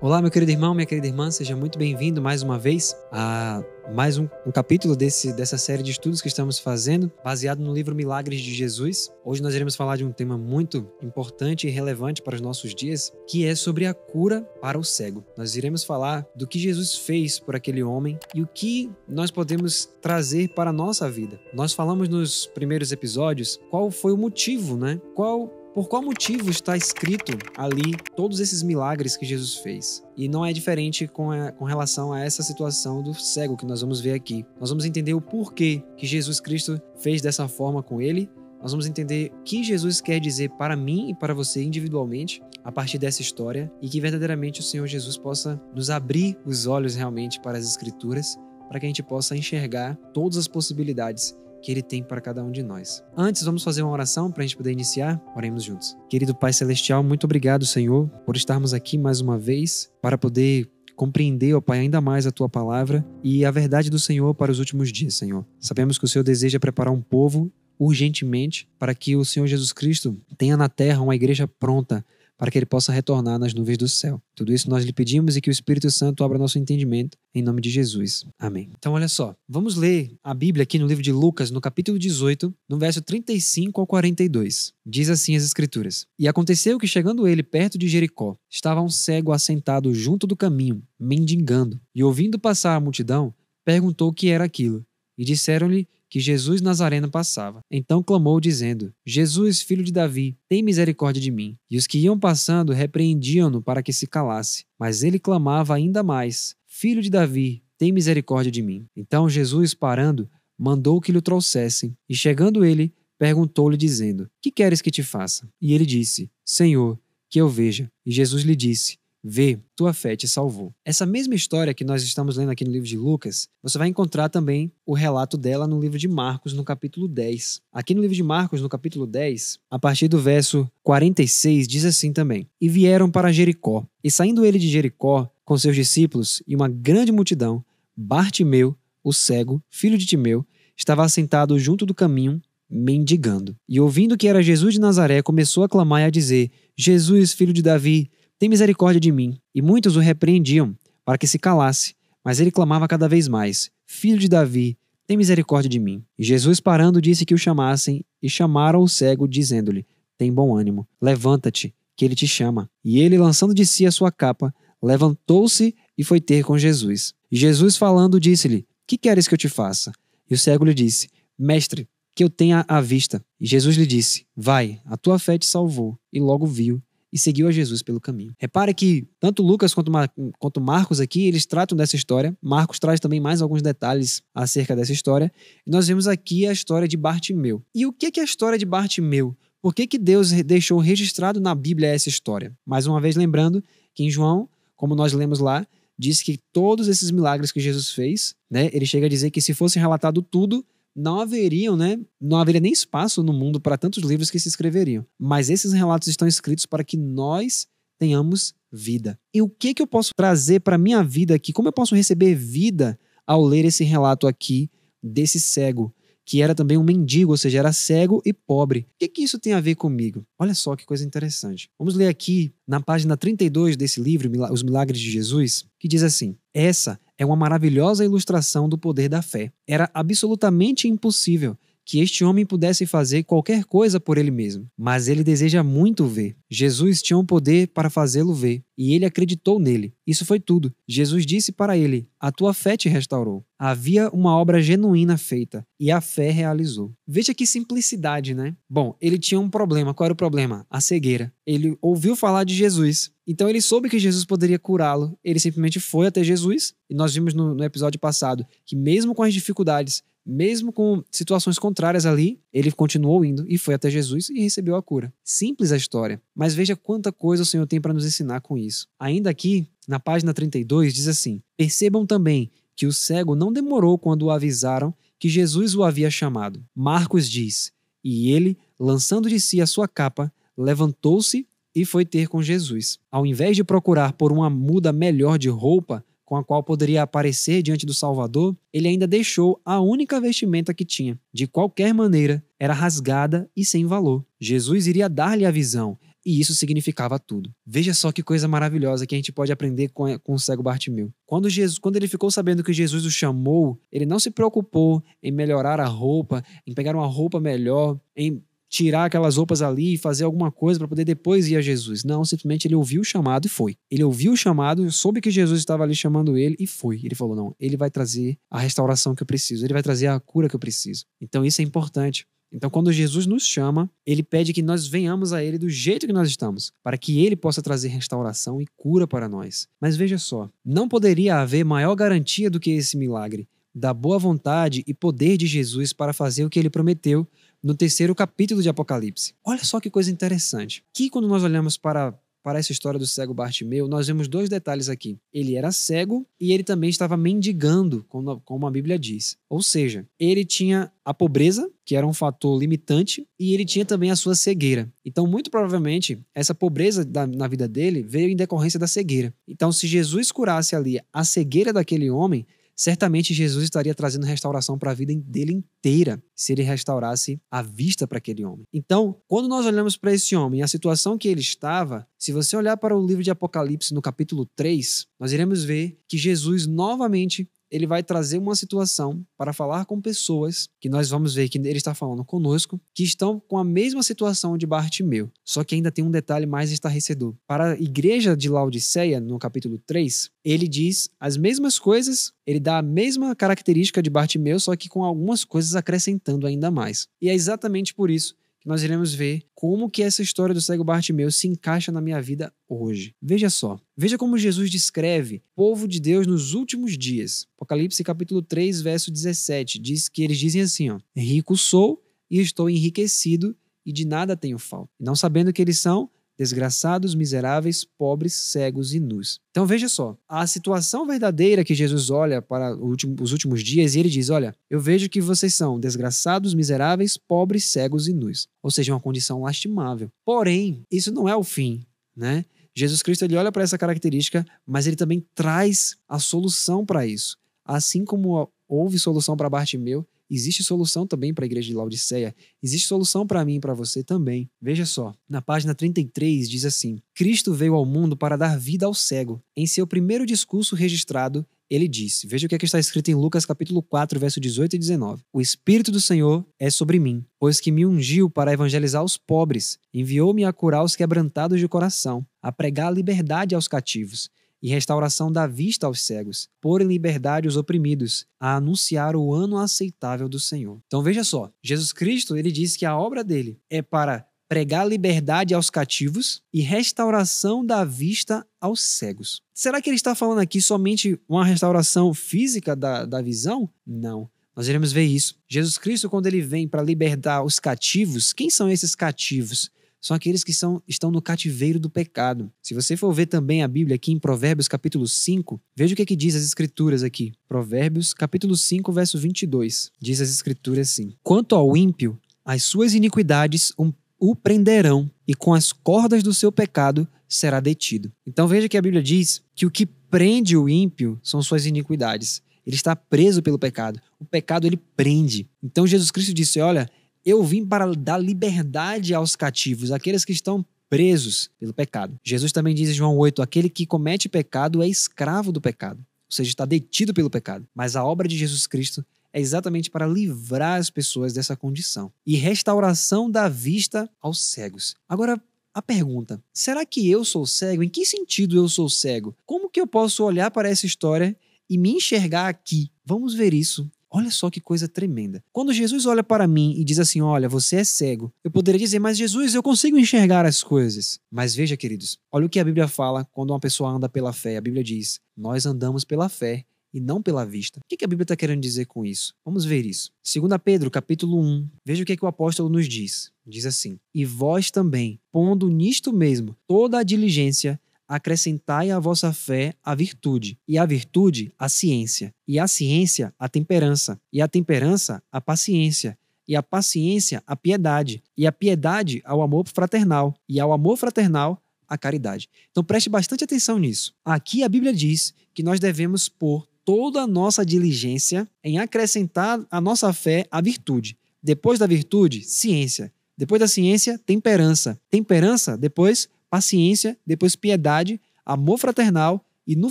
Olá, meu querido irmão, minha querida irmã, seja muito bem-vindo mais uma vez a mais um, um capítulo desse, dessa série de estudos que estamos fazendo, baseado no livro Milagres de Jesus. Hoje nós iremos falar de um tema muito importante e relevante para os nossos dias, que é sobre a cura para o cego. Nós iremos falar do que Jesus fez por aquele homem e o que nós podemos trazer para a nossa vida. Nós falamos nos primeiros episódios qual foi o motivo, né? Qual por qual motivo está escrito ali todos esses milagres que Jesus fez? E não é diferente com, a, com relação a essa situação do cego que nós vamos ver aqui. Nós vamos entender o porquê que Jesus Cristo fez dessa forma com ele nós vamos entender o que Jesus quer dizer para mim e para você individualmente a partir dessa história e que verdadeiramente o Senhor Jesus possa nos abrir os olhos realmente para as Escrituras, para que a gente possa enxergar todas as possibilidades que Ele tem para cada um de nós. Antes, vamos fazer uma oração para a gente poder iniciar? Oremos juntos. Querido Pai Celestial, muito obrigado, Senhor, por estarmos aqui mais uma vez para poder compreender, ó Pai, ainda mais a tua palavra e a verdade do Senhor para os últimos dias, Senhor. Sabemos que o Senhor deseja preparar um povo urgentemente para que o Senhor Jesus Cristo tenha na terra uma igreja pronta para que ele possa retornar nas nuvens do céu. Tudo isso nós lhe pedimos e que o Espírito Santo abra nosso entendimento, em nome de Jesus. Amém. Então, olha só, vamos ler a Bíblia aqui no livro de Lucas, no capítulo 18, no verso 35 ao 42. Diz assim as Escrituras: E aconteceu que, chegando ele perto de Jericó, estava um cego assentado junto do caminho, mendigando, e ouvindo passar a multidão, perguntou o que era aquilo. E disseram-lhe que Jesus Nazareno passava. Então clamou, dizendo: Jesus, filho de Davi, tem misericórdia de mim. E os que iam passando repreendiam-no para que se calasse. Mas ele clamava ainda mais: Filho de Davi, tem misericórdia de mim. Então Jesus, parando, mandou que lhe trouxessem. E chegando ele, perguntou-lhe, dizendo: Que queres que te faça? E ele disse: Senhor, que eu veja. E Jesus lhe disse: Vê, tua fé te salvou. Essa mesma história que nós estamos lendo aqui no livro de Lucas, você vai encontrar também o relato dela no livro de Marcos, no capítulo 10. Aqui no livro de Marcos, no capítulo 10, a partir do verso 46, diz assim também: E vieram para Jericó. E saindo ele de Jericó com seus discípulos e uma grande multidão, Bartimeu, o cego, filho de Timeu, estava assentado junto do caminho, mendigando. E ouvindo que era Jesus de Nazaré, começou a clamar e a dizer: Jesus, filho de Davi, tem misericórdia de mim. E muitos o repreendiam, para que se calasse. Mas ele clamava cada vez mais: Filho de Davi, tem misericórdia de mim. E Jesus, parando, disse que o chamassem, e chamaram o cego, dizendo-lhe: Tem bom ânimo, levanta-te, que ele te chama. E ele, lançando de si a sua capa, levantou-se e foi ter com Jesus. E Jesus, falando, disse-lhe: Que queres que eu te faça? E o cego lhe disse: Mestre, que eu tenha a vista. E Jesus lhe disse: Vai, a tua fé te salvou. E logo viu e seguiu a Jesus pelo caminho. Repare que tanto Lucas quanto, Mar quanto Marcos aqui, eles tratam dessa história. Marcos traz também mais alguns detalhes acerca dessa história. E nós vemos aqui a história de Bartimeu. E o que é a história de Bartimeu? Por que, que Deus deixou registrado na Bíblia essa história? Mais uma vez, lembrando que em João, como nós lemos lá, diz que todos esses milagres que Jesus fez, né, ele chega a dizer que se fosse relatado tudo, não haveriam, né? Não haveria nem espaço no mundo para tantos livros que se escreveriam. Mas esses relatos estão escritos para que nós tenhamos vida. E o que que eu posso trazer para minha vida aqui? Como eu posso receber vida ao ler esse relato aqui desse cego? que era também um mendigo, ou seja, era cego e pobre. O que, que, isso tem a ver comigo? Olha só que coisa interessante. Vamos ler aqui na página 32 desse livro, Os Milagres de Jesus, que diz assim: Essa é uma maravilhosa ilustração do poder da fé. Era absolutamente impossível que este homem pudesse fazer qualquer coisa por ele mesmo, mas ele deseja muito ver. Jesus tinha o um poder para fazê-lo ver, e ele acreditou nele. Isso foi tudo. Jesus disse para ele: A tua fé te restaurou. Havia uma obra genuína feita, e a fé realizou. Veja que simplicidade, né? Bom, ele tinha um problema. Qual era o problema? A cegueira. Ele ouviu falar de Jesus, então ele soube que Jesus poderia curá-lo, ele simplesmente foi até Jesus, e nós vimos no, no, episódio passado que, mesmo com as dificuldades, mesmo com situações contrárias ali, ele continuou indo e foi até Jesus e recebeu a cura. Simples a história, mas veja quanta coisa o Senhor tem para nos ensinar com isso. Ainda aqui, na página 32, diz assim: Percebam também que o cego não demorou quando o avisaram que Jesus o havia chamado. Marcos diz: E ele, lançando de si a sua capa, levantou-se e foi ter com Jesus. Ao invés de procurar por uma muda melhor de roupa, com a qual poderia aparecer diante do Salvador, ele ainda deixou a única vestimenta que tinha. De qualquer maneira, era rasgada e sem valor. Jesus iria dar-lhe a visão, e isso significava tudo. Veja só que coisa maravilhosa que a gente pode aprender com, com o cego Bartimeu. Quando, Jesus, quando ele ficou sabendo que Jesus o chamou, ele não se preocupou em melhorar a roupa, em pegar uma roupa melhor, em tirar aquelas roupas ali e fazer alguma coisa para poder depois ir a Jesus. Não, simplesmente ele ouviu o chamado e foi. Ele ouviu o chamado, soube que Jesus estava ali chamando ele e foi. Ele falou: "Não, ele vai trazer a restauração que eu preciso, ele vai trazer a cura que eu preciso". Então isso é importante. Então, quando Jesus nos chama, ele pede que nós venhamos a ele do jeito que nós estamos, para que ele possa trazer restauração e cura para nós. Mas veja só, não poderia haver maior garantia do que esse milagre da boa vontade e poder de Jesus para fazer o que ele prometeu, no terceiro capítulo de Apocalipse. Olha só que coisa interessante. Que quando nós olhamos para para essa história do cego Bartimeu, nós vemos dois detalhes aqui. Ele era cego e ele também estava mendigando, como, como a Bíblia diz. Ou seja, ele tinha a pobreza, que era um fator limitante, e ele tinha também a sua cegueira. Então, muito provavelmente, essa pobreza da, na vida dele veio em decorrência da cegueira. Então, se Jesus curasse ali a cegueira daquele homem, certamente Jesus estaria trazendo restauração para a vida dele inteira se ele restaurasse a vista para aquele homem. Então, quando nós olhamos para esse homem e a situação que ele estava, se você olhar para o livro de Apocalipse no capítulo 3, nós iremos ver que Jesus novamente ele vai trazer uma situação para falar com pessoas que nós vamos ver que ele está falando conosco, que estão com a mesma situação de Bartimeu. Só que ainda tem um detalhe mais estarrecedor. Para a igreja de Laodiceia, no capítulo 3, ele diz as mesmas coisas, ele dá a mesma característica de Bartimeu, só que com algumas coisas acrescentando ainda mais. E é exatamente por isso nós iremos ver como que essa história do cego Bartimeu se encaixa na minha vida hoje. Veja só, veja como Jesus descreve povo de Deus nos últimos dias. Apocalipse capítulo 3, verso 17, diz que eles dizem assim, ó: Rico sou e estou enriquecido e de nada tenho falta. Não sabendo que eles são desgraçados, miseráveis, pobres, cegos e nus. Então veja só, a situação verdadeira que Jesus olha para os últimos dias e ele diz: Olha, eu vejo que vocês são desgraçados, miseráveis, pobres, cegos e nus. Ou seja, uma condição lastimável. Porém, isso não é o fim, né? Jesus Cristo ele olha para essa característica, mas ele também traz a solução para isso. Assim como houve solução para Bartimeu, Existe solução também para a igreja de Laodiceia, existe solução para mim e para você também. Veja só, na página 33 diz assim: Cristo veio ao mundo para dar vida ao cego. Em seu primeiro discurso registrado, ele disse: Veja o que, é que, está escrito em Lucas capítulo 4, verso 18 e 19. O Espírito do Senhor é sobre mim, pois que me ungiu para evangelizar os pobres, enviou-me a curar os quebrantados de coração, a pregar a liberdade aos cativos e restauração da vista aos cegos, pôr em liberdade os oprimidos, a anunciar o ano aceitável do Senhor. Então veja só, Jesus Cristo, ele diz que a obra dele é para pregar liberdade aos cativos e restauração da vista aos cegos. Será que ele está falando aqui somente uma restauração física da, da visão? Não. Nós iremos ver isso. Jesus Cristo, quando ele vem para libertar os cativos, quem são esses cativos? são aqueles que são, estão no cativeiro do pecado. Se você for ver também a Bíblia aqui em Provérbios capítulo 5, veja o que, é que diz as Escrituras aqui. Provérbios capítulo 5, verso 22. Diz as Escrituras assim: Quanto ao ímpio, as suas iniquidades o prenderão, e com as cordas do seu pecado será detido. Então veja que a Bíblia diz que o que prende o ímpio são suas iniquidades. Ele está preso pelo pecado. O pecado ele prende. Então Jesus Cristo disse: Olha, eu vim para dar liberdade aos cativos, aqueles que estão presos pelo pecado. Jesus também diz em João 8: aquele que comete pecado é escravo do pecado, ou seja, está detido pelo pecado. Mas a obra de Jesus Cristo é exatamente para livrar as pessoas dessa condição e restauração da vista aos cegos. Agora, a pergunta: será que eu sou cego? Em que sentido eu sou cego? Como que eu posso olhar para essa história e me enxergar aqui? Vamos ver isso Olha só que coisa tremenda. Quando Jesus olha para mim e diz assim: Olha, você é cego, eu poderia dizer, mas Jesus, eu consigo enxergar as coisas. Mas veja, queridos, olha o que a Bíblia fala quando uma pessoa anda pela fé. A Bíblia diz: Nós andamos pela fé e não pela vista. O que a Bíblia está querendo dizer com isso? Vamos ver isso. 2 Pedro, capítulo 1, veja o que, é que o apóstolo nos diz. Diz assim: E vós também, pondo nisto mesmo toda a diligência, acrescentai à vossa fé a virtude, e a virtude a ciência, e a ciência a temperança, e a temperança a paciência, e a paciência a piedade, e a piedade ao amor fraternal, e ao amor fraternal a caridade. Então preste bastante atenção nisso. Aqui a Bíblia diz que nós devemos pôr toda a nossa diligência em acrescentar à nossa fé a virtude. Depois da virtude, ciência. Depois da ciência, temperança. Temperança, depois, paciência, depois piedade, amor fraternal e, no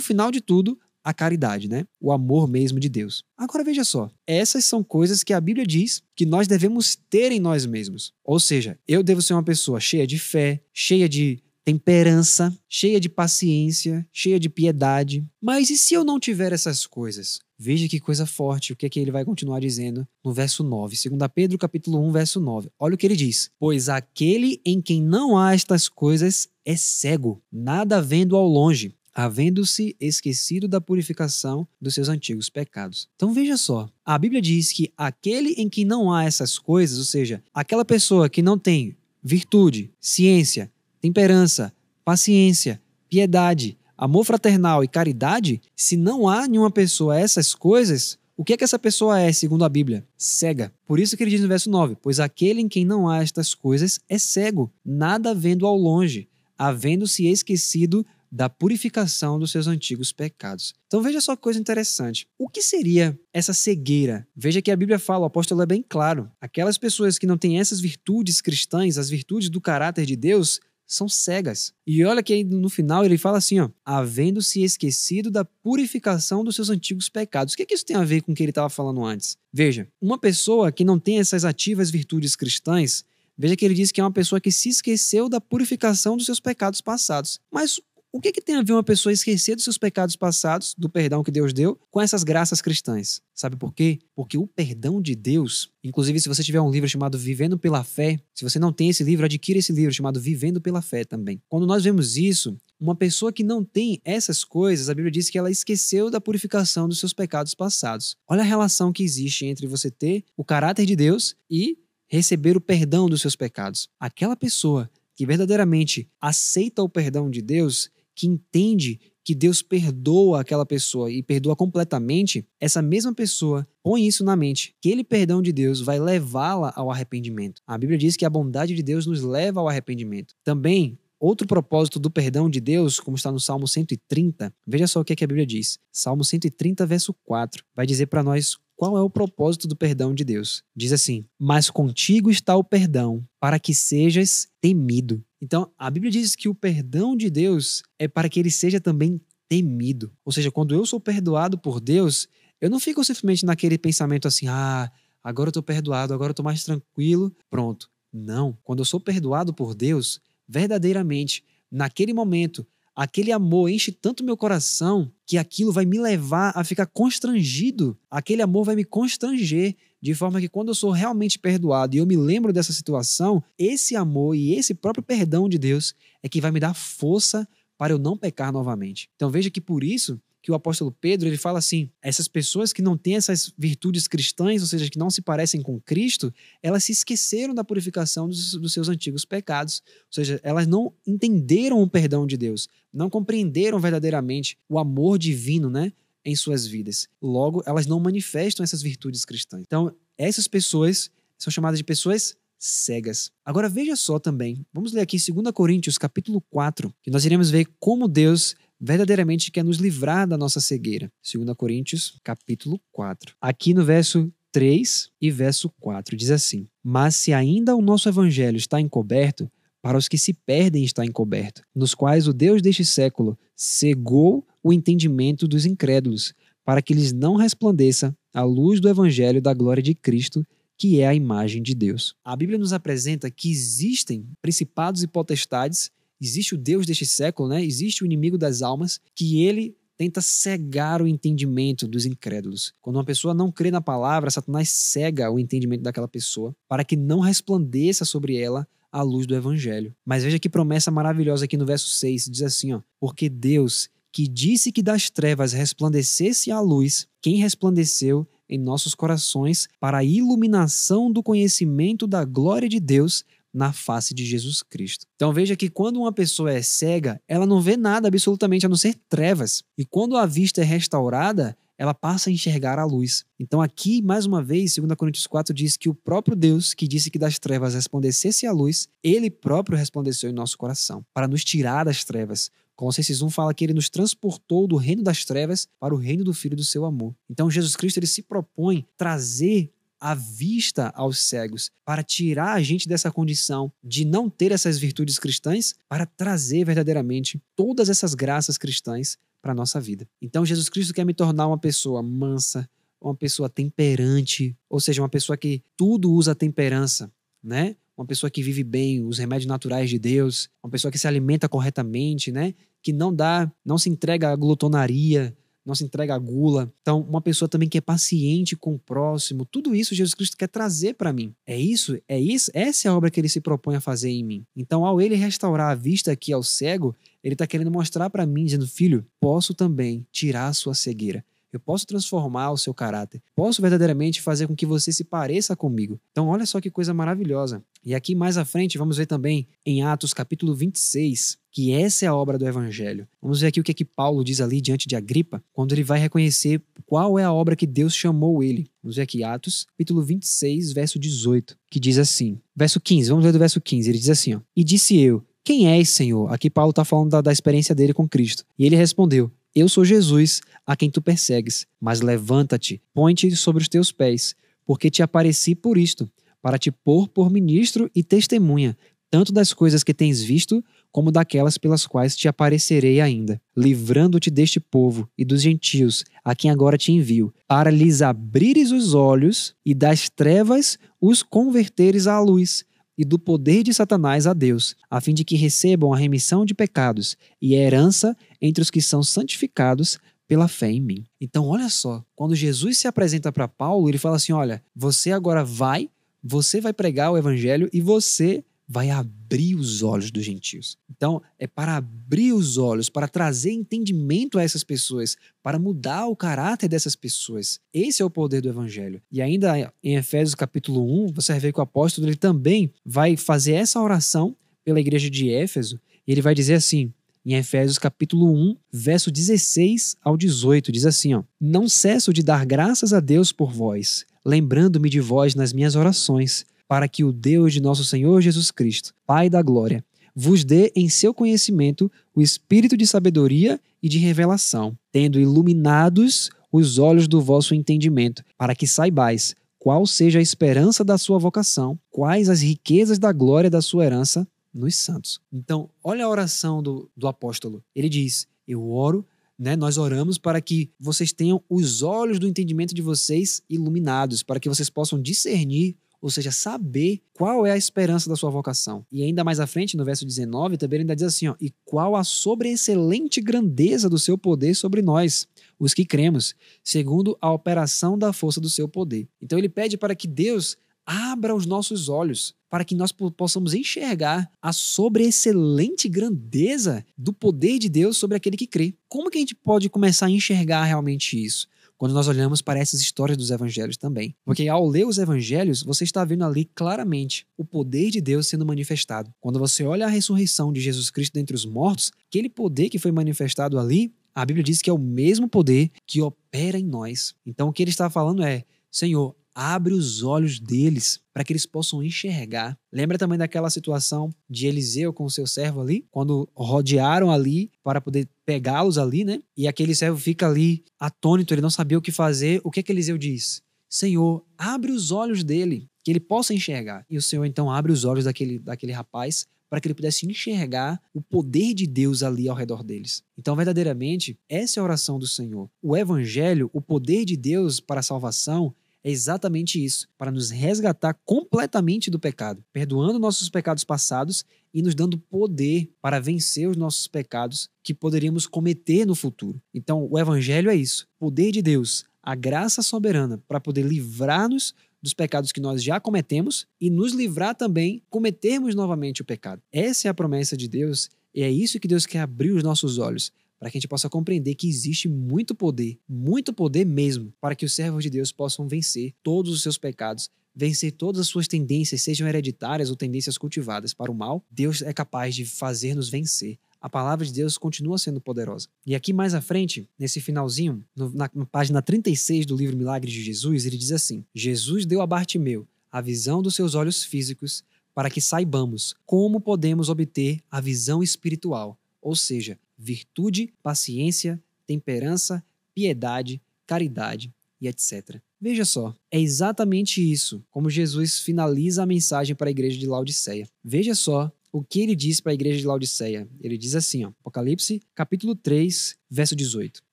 final de tudo, a caridade, né? O amor mesmo de Deus. Agora veja só, essas são coisas que a Bíblia diz que nós devemos ter em nós mesmos. Ou seja, eu devo ser uma pessoa cheia de fé, cheia de temperança, cheia de paciência, cheia de piedade. Mas e se eu não tiver essas coisas? Veja que coisa forte, o que é que ele vai continuar dizendo no verso 9, 2 Pedro capítulo 1, verso 9. Olha o que ele diz: "Pois aquele em quem não há estas coisas é cego, nada vendo ao longe, havendo-se esquecido da purificação dos seus antigos pecados. Então veja só, a Bíblia diz que aquele em que não há essas coisas, ou seja, aquela pessoa que não tem virtude, ciência, temperança, paciência, piedade, amor fraternal e caridade, se não há nenhuma pessoa essas coisas, o que é que essa pessoa é, segundo a Bíblia? Cega. Por isso que ele diz no verso 9: Pois aquele em quem não há estas coisas é cego, nada vendo ao longe, havendo-se esquecido da purificação dos seus antigos pecados. Então veja só que coisa interessante. O que seria essa cegueira? Veja que a Bíblia fala, o apóstolo é bem claro. Aquelas pessoas que não têm essas virtudes cristãs, as virtudes do caráter de Deus, são cegas. E olha que no final ele fala assim, ó, havendo-se esquecido da purificação dos seus antigos pecados. O que, é que isso tem a ver com o que ele estava falando antes? Veja, uma pessoa que não tem essas ativas virtudes cristãs, veja que ele diz que é uma pessoa que se esqueceu da purificação dos seus pecados passados. Mas o que, que tem a ver uma pessoa esquecer dos seus pecados passados, do perdão que Deus deu, com essas graças cristãs? Sabe por quê? Porque o perdão de Deus, inclusive se você tiver um livro chamado Vivendo pela Fé, se você não tem esse livro, adquira esse livro chamado Vivendo pela Fé também. Quando nós vemos isso, uma pessoa que não tem essas coisas, a Bíblia diz que ela esqueceu da purificação dos seus pecados passados. Olha a relação que existe entre você ter o caráter de Deus e receber o perdão dos seus pecados. Aquela pessoa que verdadeiramente aceita o perdão de Deus, que entende que Deus perdoa aquela pessoa e perdoa completamente, essa mesma pessoa põe isso na mente. Aquele perdão de Deus vai levá-la ao arrependimento. A Bíblia diz que a bondade de Deus nos leva ao arrependimento. Também, outro propósito do perdão de Deus, como está no Salmo 130, veja só o que, é que a Bíblia diz. Salmo 130, verso 4, vai dizer para nós qual é o propósito do perdão de Deus. Diz assim: Mas contigo está o perdão, para que sejas temido. Então, a Bíblia diz que o perdão de Deus é para que ele seja também temido. Ou seja, quando eu sou perdoado por Deus, eu não fico simplesmente naquele pensamento assim: ah, agora eu estou perdoado, agora eu estou mais tranquilo, pronto. Não. Quando eu sou perdoado por Deus, verdadeiramente, naquele momento, Aquele amor enche tanto meu coração que aquilo vai me levar a ficar constrangido. Aquele amor vai me constranger de forma que quando eu sou realmente perdoado e eu me lembro dessa situação, esse amor e esse próprio perdão de Deus é que vai me dar força para eu não pecar novamente. Então veja que por isso que o apóstolo Pedro ele fala assim: essas pessoas que não têm essas virtudes cristãs, ou seja, que não se parecem com Cristo, elas se esqueceram da purificação dos, dos seus antigos pecados, ou seja, elas não entenderam o perdão de Deus, não compreenderam verdadeiramente o amor divino, né? Em suas vidas. Logo, elas não manifestam essas virtudes cristãs. Então, essas pessoas são chamadas de pessoas cegas. Agora veja só também, vamos ler aqui em 2 Coríntios capítulo 4, que nós iremos ver como Deus verdadeiramente quer nos livrar da nossa cegueira. 2 Coríntios, capítulo 4. Aqui no verso 3 e verso 4 diz assim: Mas se ainda o nosso evangelho está encoberto, para os que se perdem está encoberto, nos quais o Deus deste século cegou o entendimento dos incrédulos, para que lhes não resplandeça a luz do evangelho da glória de Cristo, que é a imagem de Deus. A Bíblia nos apresenta que existem principados e potestades Existe o Deus deste século, né? Existe o inimigo das almas que ele tenta cegar o entendimento dos incrédulos. Quando uma pessoa não crê na palavra, Satanás cega o entendimento daquela pessoa para que não resplandeça sobre ela a luz do evangelho. Mas veja que promessa maravilhosa aqui no verso 6, diz assim, ó: "Porque Deus, que disse que das trevas resplandecesse a luz, quem resplandeceu em nossos corações para a iluminação do conhecimento da glória de Deus na face de Jesus Cristo. Então veja que quando uma pessoa é cega, ela não vê nada absolutamente a não ser trevas. E quando a vista é restaurada, ela passa a enxergar a luz. Então aqui, mais uma vez, 2 Coríntios 4 diz que o próprio Deus, que disse que das trevas resplandecesse a luz, ele próprio respondeceu em nosso coração, para nos tirar das trevas, Colossenses 1 fala que ele nos transportou do reino das trevas para o reino do filho do seu amor. Então Jesus Cristo ele se propõe trazer a vista aos cegos, para tirar a gente dessa condição de não ter essas virtudes cristãs, para trazer verdadeiramente todas essas graças cristãs para a nossa vida. Então, Jesus Cristo quer me tornar uma pessoa mansa, uma pessoa temperante, ou seja, uma pessoa que tudo usa temperança, né? Uma pessoa que vive bem os remédios naturais de Deus, uma pessoa que se alimenta corretamente, né? Que não dá, não se entrega à glutonaria, nossa entrega à gula. Então, uma pessoa também que é paciente com o próximo, tudo isso Jesus Cristo quer trazer para mim. É isso, é isso, essa é a obra que ele se propõe a fazer em mim. Então, ao ele restaurar a vista aqui ao cego, ele está querendo mostrar para mim, dizendo: Filho, posso também tirar a sua cegueira. Eu posso transformar o seu caráter. Posso verdadeiramente fazer com que você se pareça comigo. Então, olha só que coisa maravilhosa. E aqui mais à frente vamos ver também em Atos capítulo 26, que essa é a obra do evangelho. Vamos ver aqui o que é que Paulo diz ali diante de Agripa, quando ele vai reconhecer qual é a obra que Deus chamou ele. Vamos ver aqui Atos capítulo 26, verso 18, que diz assim. Verso 15, vamos ler do verso 15, ele diz assim, ó, E disse eu, quem és, Senhor? Aqui Paulo está falando da, da experiência dele com Cristo. E ele respondeu, eu sou Jesus, a quem tu persegues. Mas levanta-te, põe-te sobre os teus pés, porque te apareci por isto, para te pôr por ministro e testemunha, tanto das coisas que tens visto, como daquelas pelas quais te aparecerei ainda, livrando-te deste povo e dos gentios, a quem agora te envio, para lhes abrires os olhos e das trevas os converteres à luz, e do poder de Satanás a Deus, a fim de que recebam a remissão de pecados e a herança entre os que são santificados pela fé em mim. Então, olha só, quando Jesus se apresenta para Paulo, ele fala assim: Olha, você agora vai você vai pregar o evangelho e você vai abrir os olhos dos gentios. Então, é para abrir os olhos, para trazer entendimento a essas pessoas, para mudar o caráter dessas pessoas. Esse é o poder do evangelho. E ainda em Efésios capítulo 1, você vê que o apóstolo ele também vai fazer essa oração pela igreja de Éfeso, e ele vai dizer assim: em Efésios capítulo 1, verso 16 ao 18, diz assim, ó: Não cesso de dar graças a Deus por vós, lembrando-me de vós nas minhas orações, para que o Deus de nosso Senhor Jesus Cristo, Pai da Glória, vos dê em seu conhecimento o espírito de sabedoria e de revelação, tendo iluminados os olhos do vosso entendimento, para que saibais qual seja a esperança da sua vocação, quais as riquezas da glória da sua herança nos santos. Então, olha a oração do, do apóstolo. Ele diz: Eu oro né? Nós oramos para que vocês tenham os olhos do entendimento de vocês iluminados, para que vocês possam discernir ou seja, saber qual é a esperança da sua vocação. E ainda mais à frente, no verso 19, também ele ainda diz assim: ó, e qual a sobreexcelente grandeza do seu poder sobre nós, os que cremos, segundo a operação da força do seu poder. Então ele pede para que Deus abra os nossos olhos para que nós possamos enxergar a sobreexcelente grandeza do poder de Deus sobre aquele que crê. Como que a gente pode começar a enxergar realmente isso? Quando nós olhamos para essas histórias dos evangelhos também. Porque ao ler os evangelhos, você está vendo ali claramente o poder de Deus sendo manifestado. Quando você olha a ressurreição de Jesus Cristo dentre os mortos, aquele poder que foi manifestado ali, a Bíblia diz que é o mesmo poder que opera em nós. Então o que ele está falando é: Senhor, abre os olhos deles para que eles possam enxergar. Lembra também daquela situação de Eliseu com o seu servo ali, quando rodearam ali para poder pegá-los ali, né? E aquele servo fica ali atônito, ele não sabia o que fazer. O que é que Eliseu diz? Senhor, abre os olhos dele, que ele possa enxergar. E o Senhor então abre os olhos daquele, daquele rapaz para que ele pudesse enxergar o poder de Deus ali ao redor deles. Então, verdadeiramente, essa é a oração do Senhor. O evangelho, o poder de Deus para a salvação, é exatamente isso, para nos resgatar completamente do pecado, perdoando nossos pecados passados e nos dando poder para vencer os nossos pecados que poderíamos cometer no futuro. Então, o evangelho é isso, poder de Deus, a graça soberana para poder livrar-nos dos pecados que nós já cometemos e nos livrar também cometermos novamente o pecado. Essa é a promessa de Deus e é isso que Deus quer abrir os nossos olhos para que a gente possa compreender que existe muito poder, muito poder mesmo, para que os servos de Deus possam vencer todos os seus pecados, vencer todas as suas tendências, sejam hereditárias ou tendências cultivadas para o mal. Deus é capaz de fazer-nos vencer. A palavra de Deus continua sendo poderosa. E aqui mais à frente, nesse finalzinho, no, na, na página 36 do livro Milagres de Jesus, ele diz assim: Jesus deu a Bartimeu a visão dos seus olhos físicos para que saibamos como podemos obter a visão espiritual ou seja, virtude, paciência, temperança, piedade, caridade e etc. Veja só, é exatamente isso como Jesus finaliza a mensagem para a igreja de Laodiceia. Veja só o que ele diz para a igreja de Laodiceia. Ele diz assim, ó, Apocalipse, capítulo 3, verso 18.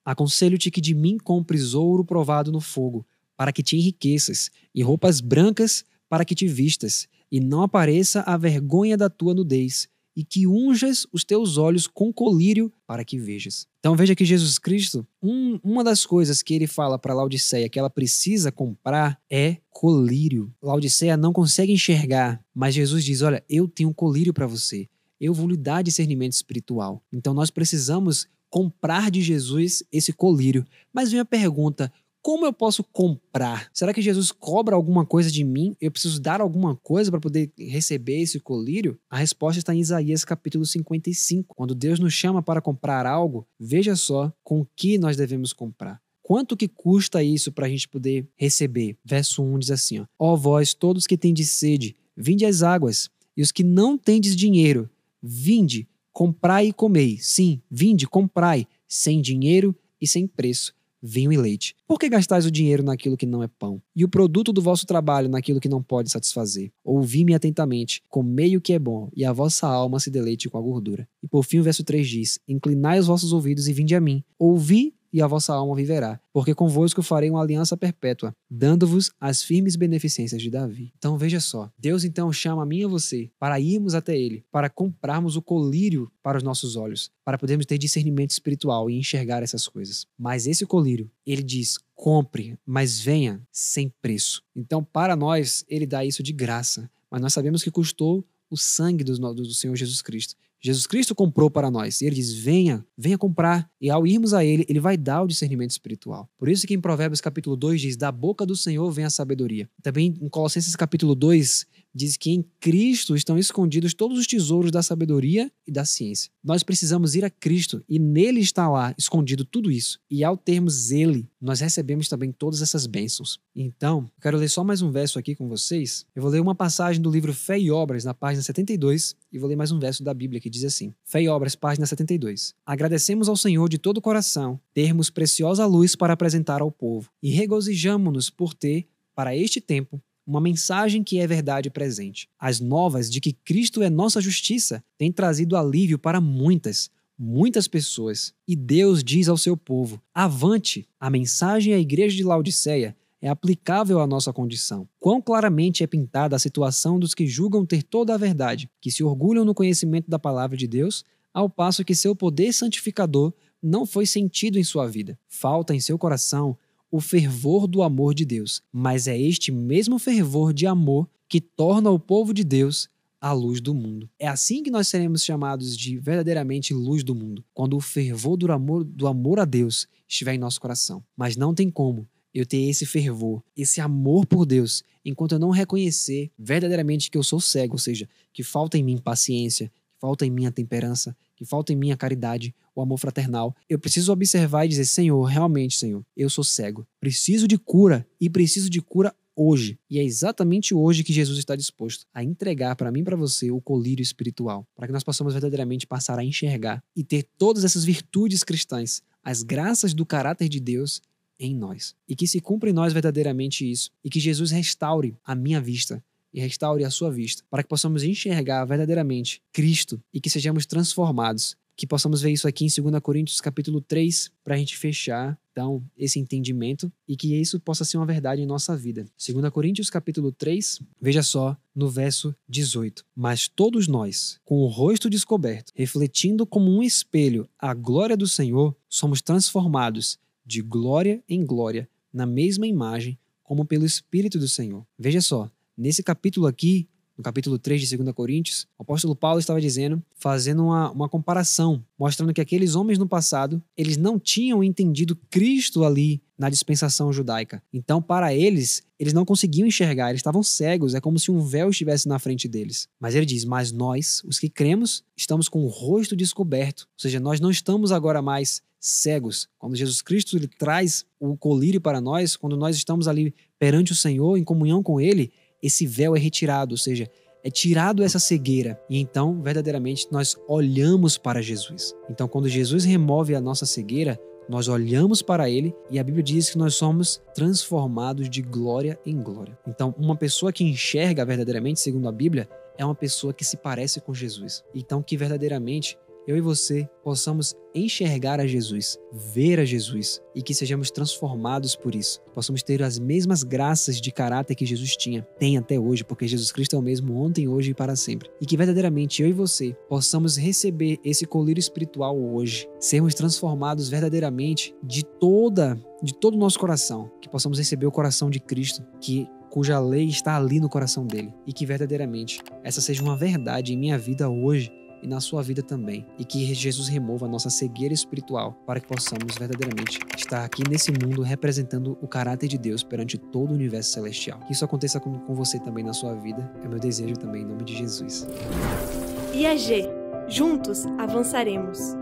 Aconselho-te que de mim compres ouro provado no fogo, para que te enriqueças, e roupas brancas para que te vistas, e não apareça a vergonha da tua nudez, e que unjas os teus olhos com colírio para que vejas. Então veja que Jesus Cristo, um, uma das coisas que ele fala para Laodiceia que ela precisa comprar é colírio. Laodiceia não consegue enxergar, mas Jesus diz: Olha, eu tenho colírio para você. Eu vou lhe dar discernimento espiritual. Então nós precisamos comprar de Jesus esse colírio. Mas vem a pergunta: como eu posso comprar? Será que Jesus cobra alguma coisa de mim? Eu preciso dar alguma coisa para poder receber esse colírio? A resposta está em Isaías capítulo 55. Quando Deus nos chama para comprar algo, veja só com que nós devemos comprar. Quanto que custa isso para a gente poder receber? Verso 1 diz assim: Ó oh, vós, todos que tendes sede, vinde às águas, e os que não tendes dinheiro, vinde, comprai e comei. Sim, vinde, comprai, sem dinheiro e sem preço vinho e leite. Por que gastais o dinheiro naquilo que não é pão, e o produto do vosso trabalho naquilo que não pode satisfazer? Ouvi-me atentamente, comei o que é bom, e a vossa alma se deleite com a gordura. E por fim o verso 3 diz: Inclinai os vossos ouvidos e vinde a mim. Ouvi e a vossa alma viverá, porque convosco farei uma aliança perpétua, dando-vos as firmes beneficências de Davi. Então veja só, Deus então chama a mim e a você para irmos até ele, para comprarmos o colírio para os nossos olhos, para podermos ter discernimento espiritual e enxergar essas coisas. Mas esse colírio, ele diz: compre, mas venha sem preço. Então para nós ele dá isso de graça, mas nós sabemos que custou o sangue do, do Senhor Jesus Cristo. Jesus Cristo comprou para nós. E ele diz: venha, venha comprar. E ao irmos a ele, ele vai dar o discernimento espiritual. Por isso que em Provérbios capítulo 2 diz: da boca do Senhor vem a sabedoria. Também em Colossenses capítulo 2, diz que em Cristo estão escondidos todos os tesouros da sabedoria e da ciência. Nós precisamos ir a Cristo e nele está lá escondido tudo isso. E ao termos ele, nós recebemos também todas essas bênçãos. Então, eu quero ler só mais um verso aqui com vocês. Eu vou ler uma passagem do livro Fé e Obras, na página 72, e vou ler mais um verso da Bíblia que diz assim: Fé e Obras, página 72. Agradecemos ao Senhor de todo o coração termos preciosa luz para apresentar ao povo e regozijamo-nos por ter para este tempo uma mensagem que é verdade presente. As novas de que Cristo é nossa justiça têm trazido alívio para muitas, muitas pessoas. E Deus diz ao seu povo: Avante! A mensagem à igreja de Laodiceia é aplicável à nossa condição. Quão claramente é pintada a situação dos que julgam ter toda a verdade, que se orgulham no conhecimento da palavra de Deus, ao passo que seu poder santificador não foi sentido em sua vida. Falta em seu coração o fervor do amor de Deus, mas é este mesmo fervor de amor que torna o povo de Deus a luz do mundo. É assim que nós seremos chamados de verdadeiramente luz do mundo, quando o fervor do amor, do amor a Deus estiver em nosso coração. Mas não tem como eu ter esse fervor, esse amor por Deus, enquanto eu não reconhecer verdadeiramente que eu sou cego, ou seja, que falta em mim paciência, que falta em mim a temperança, que falta em mim a caridade, o amor fraternal. Eu preciso observar e dizer: Senhor, realmente, Senhor, eu sou cego. Preciso de cura e preciso de cura hoje. E é exatamente hoje que Jesus está disposto a entregar para mim e para você o colírio espiritual, para que nós possamos verdadeiramente passar a enxergar e ter todas essas virtudes cristãs, as graças do caráter de Deus em nós. E que se cumpra em nós verdadeiramente isso e que Jesus restaure a minha vista e restaure a sua vista, para que possamos enxergar verdadeiramente Cristo e que sejamos transformados. Que possamos ver isso aqui em 2 Coríntios capítulo 3, para a gente fechar então esse entendimento e que isso possa ser uma verdade em nossa vida. 2 Coríntios capítulo 3, veja só no verso 18. Mas todos nós, com o rosto descoberto, refletindo como um espelho a glória do Senhor, somos transformados de glória em glória na mesma imagem, como pelo Espírito do Senhor. Veja só, Nesse capítulo aqui, no capítulo 3 de 2 Coríntios, o apóstolo Paulo estava dizendo, fazendo uma, uma comparação, mostrando que aqueles homens no passado, eles não tinham entendido Cristo ali na dispensação judaica. Então, para eles, eles não conseguiam enxergar, eles estavam cegos, é como se um véu estivesse na frente deles. Mas ele diz: Mas nós, os que cremos, estamos com o rosto descoberto, ou seja, nós não estamos agora mais cegos. Quando Jesus Cristo ele traz o colírio para nós, quando nós estamos ali perante o Senhor, em comunhão com Ele, esse véu é retirado, ou seja, é tirado essa cegueira e então verdadeiramente nós olhamos para Jesus. Então, quando Jesus remove a nossa cegueira, nós olhamos para ele e a Bíblia diz que nós somos transformados de glória em glória. Então, uma pessoa que enxerga verdadeiramente, segundo a Bíblia, é uma pessoa que se parece com Jesus. Então, que verdadeiramente eu e você possamos enxergar a Jesus, ver a Jesus e que sejamos transformados por isso. Possamos ter as mesmas graças de caráter que Jesus tinha, tem até hoje, porque Jesus Cristo é o mesmo ontem, hoje e para sempre. E que verdadeiramente eu e você possamos receber esse colírio espiritual hoje, sermos transformados verdadeiramente de toda de todo o nosso coração, que possamos receber o coração de Cristo, que cuja lei está ali no coração dele, e que verdadeiramente essa seja uma verdade em minha vida hoje e na sua vida também. E que Jesus remova a nossa cegueira espiritual para que possamos verdadeiramente estar aqui nesse mundo representando o caráter de Deus perante todo o universo celestial. Que isso aconteça com, com você também na sua vida. É meu desejo também, em nome de Jesus. IAG. Juntos avançaremos.